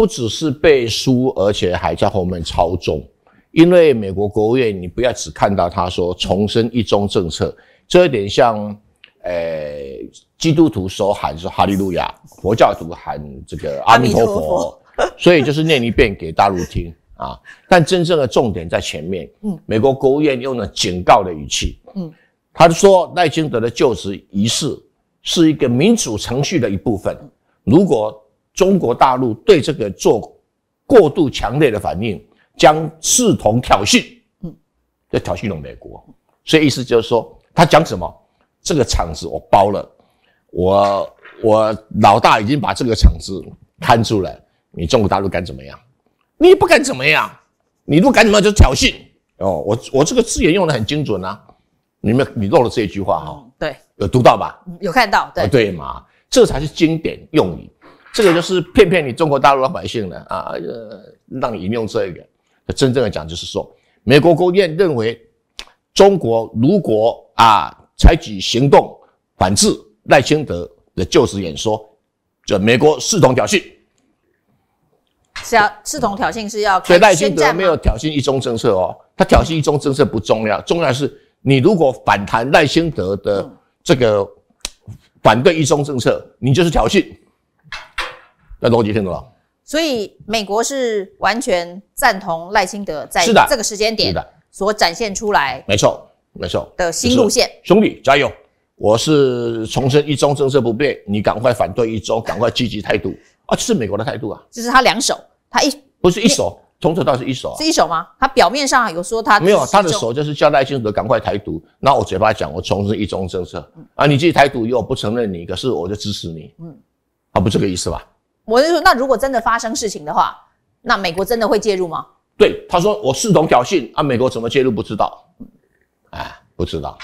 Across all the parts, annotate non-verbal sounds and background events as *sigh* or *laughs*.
不只是背书，而且还在后面操纵。因为美国国务院，你不要只看到他说重申一中政策，这一点像，呃，基督徒所喊是哈利路亚，佛教徒喊这个阿弥陀佛，所以就是念一遍给大陆听啊。但真正的重点在前面。嗯。美国国务院用了警告的语气。嗯。他说赖清德的就职仪式是一个民主程序的一部分，如果。中国大陆对这个做过度强烈的反应，将视同挑衅。嗯，要挑衅了美国，所以意思就是说，他讲什么？这个厂子我包了，我我老大已经把这个厂子摊出来，你中国大陆敢怎么样？你不敢怎么样。你果敢怎么样，就挑衅哦。我我这个字眼用的很精准啊。你们你漏了这一句话哈？对，有读到吧？有看到？对，对嘛，这才是经典用语。这个就是骗骗你中国大陆老百姓的啊，让你引用这个。真正的讲就是说，美国国务院认为，中国如果啊采取行动反制赖清德的就职演说，就美国视同挑衅。是要视同挑衅，是要。所以赖清德没有挑衅一中政策哦，他挑衅一中政策不重要，重要的是你如果反弹赖清德的这个反对一中政策，你就是挑衅。那逻辑听懂了，所以美国是完全赞同赖清德在这个时间点，所展现出来，没错，没错的新路线。兄弟加油！我是重申一中政策不变，你赶快反对一中，赶快积极态度啊！这是美国的态度啊！这是他两手，他一不是一手，从头到是一手，是一手吗？他表面上有说他没有，他的手就是叫赖清德赶快台独，那我嘴巴讲我重申一中政策啊！你自己台独，又不承认你，可是我就支持你，嗯，啊，不这个意思吧？我就说，那如果真的发生事情的话，那美国真的会介入吗？对，他说我视同挑衅，啊，美国怎么介入不知道，哎，不知道，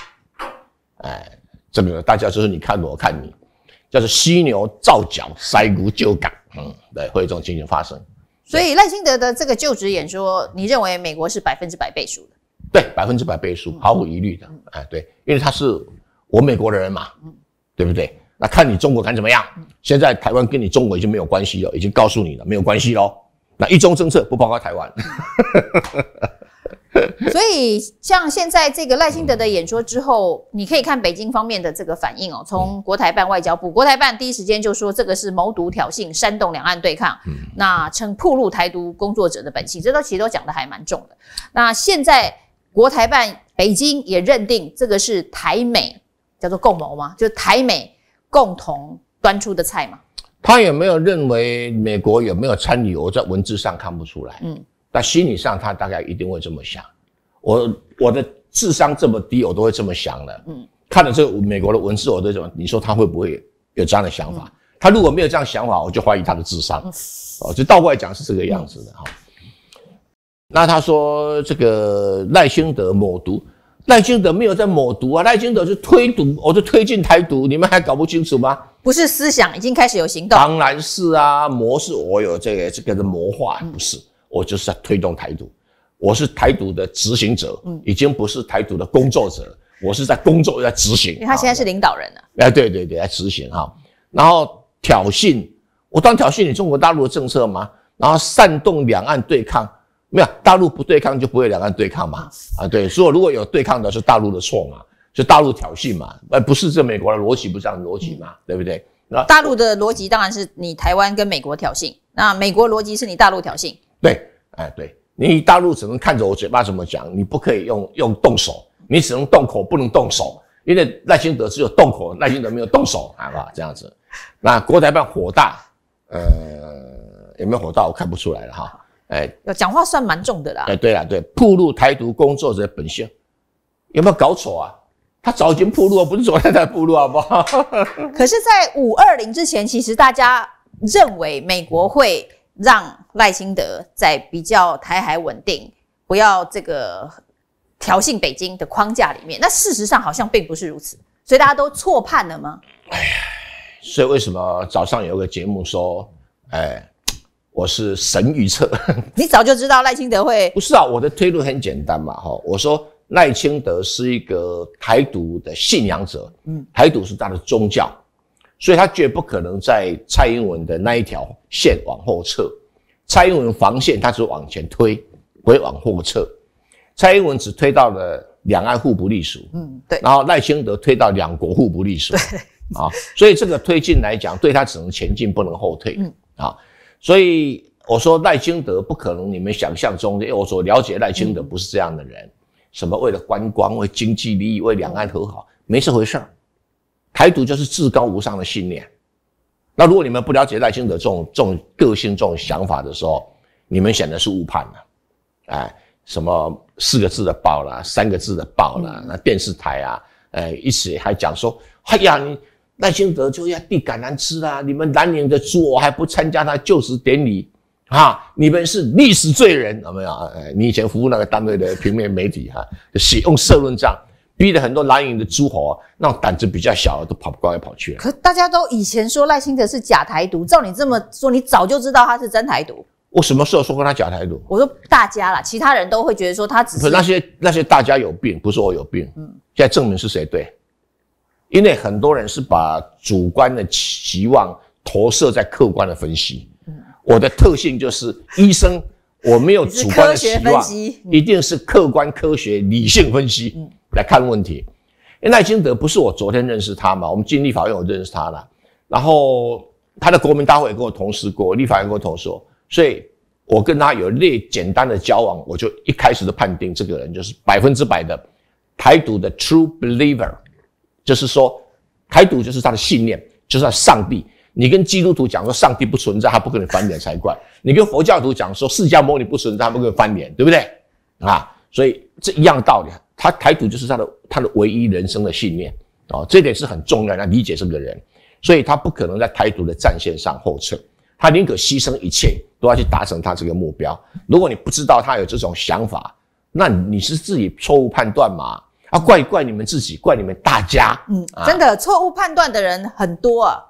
哎，这个大家就是你看我，看你，就是犀牛照脚塞骨就敢，嗯，对，会有这种情形发生。所以赖清德的这个就职演说，你认为美国是百分之百背书的？对，百分之百背书，毫无疑虑的。哎，对，因为他是我美国的人嘛，对不对？那看你中国敢怎么样？现在台湾跟你中国已经没有关系了，已经告诉你了，没有关系喽。那一中政策不包括台湾，*laughs* 所以像现在这个赖清德的演说之后，你可以看北京方面的这个反应哦。从国台办、外交部，国台办第一时间就说这个是谋独挑衅、煽动两岸对抗，那称曝露台独工作者的本性，这都其实都讲的还蛮重的。那现在国台办北京也认定这个是台美叫做共谋吗？就台美。共同端出的菜嘛？他有没有认为美国有没有参与？我在文字上看不出来，嗯，但心理上他大概一定会这么想。我我的智商这么低，我都会这么想的，嗯。看了这个美国的文字，我都怎么？你说他会不会有这样的想法？他如果没有这样想法，我就怀疑他的智商。哦，就倒过来讲是这个样子的哈。那他说这个赖清德抹毒。赖清德没有在抹毒啊，赖清德是推毒，我是推进台独，你们还搞不清楚吗？不是思想已经开始有行动？当然是啊，模式我有这个这个的谋划，不是我就是在推动台独，我是台独的执行者，已经不是台独的工作者，我是在工作在执行。因为他现在是领导人了。哎，对对对，在执行哈，然后挑衅，我当挑衅你中国大陆的政策吗？然后煽动两岸对抗。没有大陆不对抗，就不会两岸对抗嘛？啊，对，所以如果有对抗的，是大陆的错嘛？是大陆挑衅嘛？哎，不是，这美国的逻辑不这样，逻辑嘛，对不对？那大陆的逻辑当然是你台湾跟美国挑衅，那美国逻辑是你大陆挑衅。对，哎，对，你大陆只能看着我嘴巴怎么讲，你不可以用用动手，你只能动口，不能动手，因为赖清德只有动口，赖清德没有动手，好不好？这样子，那国台办火大，呃，有没有火大？我看不出来了哈。哎，讲话算蛮重的啦！哎，对啦，对，铺露台独工作者本性，有没有搞错啊？他早已经暴露，不是昨天才路，露不好？*laughs* 可是，在五二零之前，其实大家认为美国会让赖清德在比较台海稳定、不要这个挑衅北京的框架里面，那事实上好像并不是如此，所以大家都错判了吗？哎，所以为什么早上有个节目说，哎？我是神预测，*laughs* *laughs* 你早就知道赖清德会不是啊？我的推论很简单嘛，哈，我说赖清德是一个台独的信仰者，嗯，台独是他的宗教，所以他绝不可能在蔡英文的那一条线往后撤。蔡英文防线，他只往前推，不会往后撤。蔡英文只推到了两岸互不隶属，嗯，对。然后赖清德推到两国互不隶属，对啊，所以这个推进来讲，对他只能前进，不能后退，嗯啊。所以我说赖清德不可能，你们想象中，因为我所了解赖清德不是这样的人，什么为了观光、为经济利益、为两岸和好，没这回事儿。台独就是至高无上的信念。那如果你们不了解赖清德这种这种个性、这种想法的时候，你们显的是误判了。哎，什么四个字的报啦，三个字的报啦，那电视台啊，呃，一直还讲说，哎呀你。赖清德就要地赶南吃啦！你们南宁的猪，我还不参加他就职典礼啊！你们是历史罪人，有没有？哎，你以前服务那个单位的平面媒体哈，使用社论战，逼得很多南宁的诸侯，那胆子比较小，都跑过来跑去了。可大家都以前说赖清德是假台独，照你这么说，你早就知道他是真台独。我什么时候说过他假台独？我说大家啦，其他人都会觉得说他只是那些那些大家有病，不是我有病。嗯，现在证明是谁对。因为很多人是把主观的期望投射在客观的分析。我的特性就是医生，我没有主观的期望，一定是客观科学理性分析来看问题。赖清德不是我昨天认识他嘛？我们经立法院，我认识他了。然后他的国民大会也跟我同事过，立法院跟我同说，所以我跟他有那简单的交往，我就一开始就判定这个人就是百分之百的台独的 true believer。就是说，台独就是他的信念，就是上帝。你跟基督徒讲说上帝不存在，他不跟你翻脸才怪。你跟佛教徒讲说释迦牟尼不存在，他不跟翻脸，对不对？啊，所以这一样道理，他台独就是他的他的唯一人生的信念哦，这点是很重要的理解这个人。所以他不可能在台独的战线上后撤，他宁可牺牲一切都要去达成他这个目标。如果你不知道他有这种想法，那你是自己错误判断嘛？怪怪你们自己，怪你们大家。嗯，真的错误判断的人很多。啊。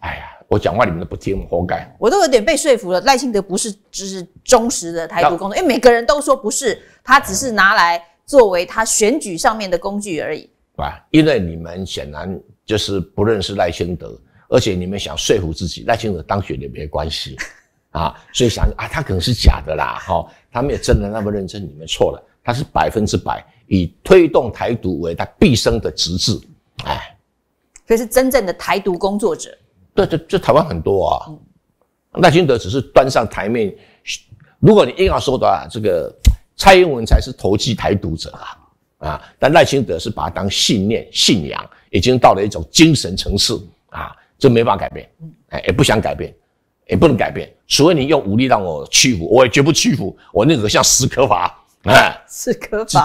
哎呀，我讲话你们都不听，活该。我都有点被说服了。赖清德不是只是忠实的台独工作，因为每个人都说不是，他只是拿来作为他选举上面的工具而已。啊，因为你们显然就是不认识赖清德，而且你们想说服自己赖清德当选也没关系 *laughs* 啊，所以想啊，他可能是假的啦。哈，他没有真的那么认真，你们错了，他是百分之百。以推动台独为他毕生的职志，哎，所以是真正的台独工作者。对，这这台湾很多啊。赖清德只是端上台面。如果你硬要说的话，这个蔡英文才是投机台独者啊啊！但赖清德是把他当信念、信仰，已经到了一种精神层次啊，这没法改变，哎，也不想改变，也不能改变。所以你用武力让我屈服，我也绝不屈服。我宁可像史可法。哎，只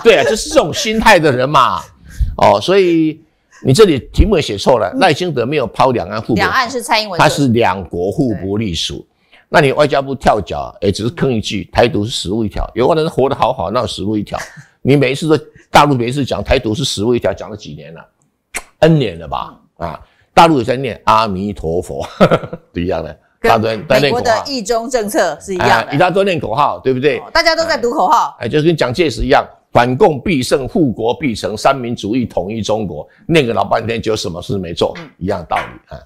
对啊，就是这种心态的人嘛，*laughs* 哦，所以你这里题目写错了，赖清德没有抛两岸互两岸是蔡英文，他是两国互不隶属。那你外交部跳脚，哎，只是吭一句“台独是死路一条”，有可人活得好好，那死路一条。*laughs* 你每一次都大陆每一次讲“台独是死路一条”，讲了几年了，N 年了吧？啊，大陆也在念阿弥陀佛，*laughs* 不一样的。一大堆，美国的一中政策是一样，一大堆念口号，对不对？大家都在读口号，哎，就是跟蒋介石一样，反共必胜，护国必成，三民主义统一中国，念个老半天就什么事没做，一样道理啊。